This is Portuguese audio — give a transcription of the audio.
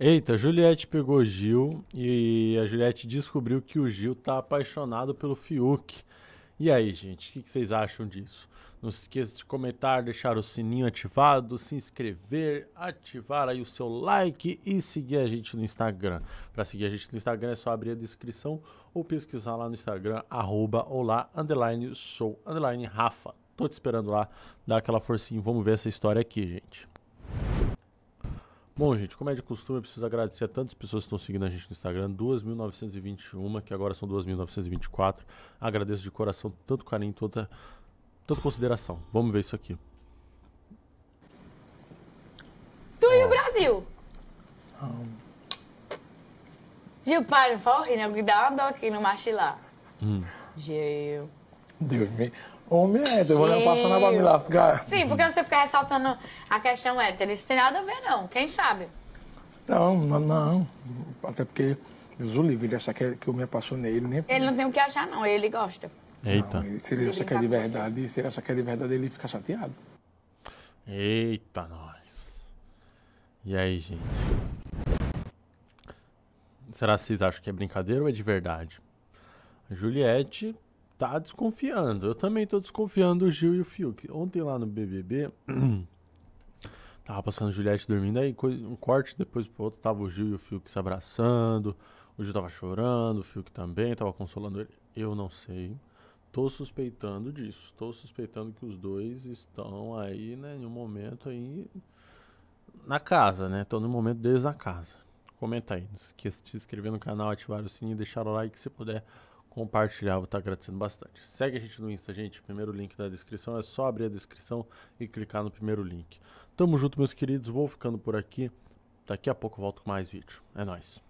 Eita, Juliette pegou Gil e a Juliette descobriu que o Gil tá apaixonado pelo Fiuk. E aí, gente, o que, que, vocês acham disso? Não se esqueça de comentar, deixar o sininho ativado, se inscrever, ativar aí o seu like e seguir a gente no Instagram. Para seguir a gente no Instagram é só abrir a descrição ou pesquisar lá no Instagram, arroba olá, underline, show, underline, Rafa. Tô te esperando lá, dá aquela forcinha, vamos ver essa história aqui, gente. Bom, gente, como é de costume, eu preciso agradecer a tantas pessoas que estão seguindo a gente no Instagram, 2.921, que agora são 2.924. Agradeço de coração tanto carinho, toda, toda consideração. Vamos ver isso aqui. Tu e o Brasil! Gil, para, não fala rindo, dá uma dor aqui no machilá. Hum. Gil. Deus me... Homem minha é, hétero, vou passar na me lascar. Sim, porque você fica ressaltando a questão hétero. Isso tem nada a ver, não. Quem sabe? Não, não. não. Até porque, o livre, ele achar que, que eu me apaixonei. Ele, nem... ele não tem o que achar, não. Ele gosta. Eita. Não, ele, se ele, ele acha que tá é de verdade, se ele acha que é de verdade, ele fica chateado. Eita, nós. E aí, gente? Será que vocês acham que é brincadeira ou é de verdade? Juliette tá desconfiando. Eu também tô desconfiando o Gil e o Fiuk. Ontem lá no BBB, tava passando Juliette dormindo, aí um corte depois pro outro, tava o Gil e o Fiuk se abraçando. O Gil tava chorando, o Fiuk também tava consolando ele. Eu não sei. Tô suspeitando disso. Tô suspeitando que os dois estão aí, né, em um momento aí na casa, né? tão no momento deles na casa. Comenta aí, não esqueça de se inscrever no canal, ativar o sininho, deixar o like se puder compartilhar, vou estar tá agradecendo bastante. Segue a gente no Insta, gente. Primeiro link da descrição. É só abrir a descrição e clicar no primeiro link. Tamo junto, meus queridos. Vou ficando por aqui. Daqui a pouco volto com mais vídeo. É nóis.